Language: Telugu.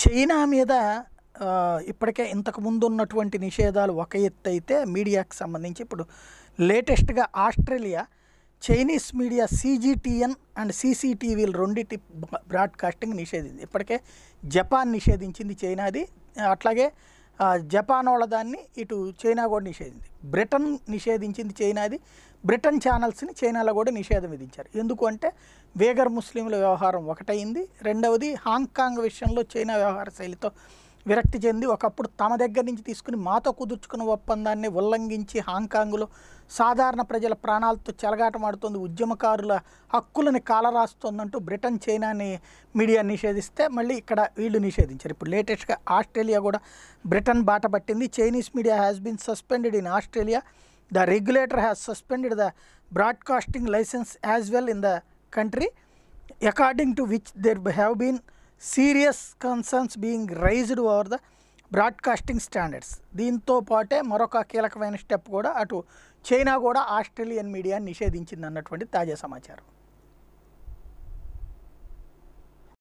చైనా మీద ఇప్పటికే ఇంతకుముందు ఉన్నటువంటి నిషేధాలు ఒక ఎత్తు అయితే మీడియాకి సంబంధించి ఇప్పుడు లేటెస్ట్గా Australia Chinese media CGTN and సీసీటీవీలు రెండింటి బ్రాడ్కాస్టింగ్ నిషేధించింది ఇప్పటికే జపాన్ నిషేధించింది చైనాది అట్లాగే జపాన్ వాళ్ళ దాన్ని ఇటు చైనా కూడా నిషేధించింది బ్రిటన్ నిషేధించింది చైనాది బ్రిటన్ ఛానల్స్ని చైనాలో కూడా నిషేధం విధించారు ఎందుకు అంటే వేగర్ ముస్లింల వ్యవహారం ఒకటైంది రెండవది హాంకాంగ్ విషయంలో చైనా వ్యవహార శైలితో విరక్తి చెంది ఒకప్పుడు తమ దగ్గర నుంచి తీసుకుని మాతో కుదుర్చుకున్న ఒప్పందాన్ని ఉల్లంఘించి హాంకాంగ్లో సాధారణ ప్రజల ప్రాణాలతో చెలగాటమాడుతోంది ఉద్యమకారుల హక్కులని కాలరాస్తోందంటూ బ్రిటన్ చైనాని మీడియా నిషేధిస్తే మళ్ళీ ఇక్కడ వీళ్ళు నిషేధించారు ఇప్పుడు లేటెస్ట్గా ఆస్ట్రేలియా కూడా బ్రిటన్ బాట పట్టింది Chinese media has been suspended in Australia the regulator has suspended the broadcasting licence as well in the country according to which there have been serious concerns being raised over the broadcasting standards దీంతో పాటే మరొక కీలకమైన స్టెప్ కూడా అటు చైనా కూడా ఆస్ట్రేలియన్ మీడియాని నిషేధించింది అన్నటువంటి తాజా సమాచారం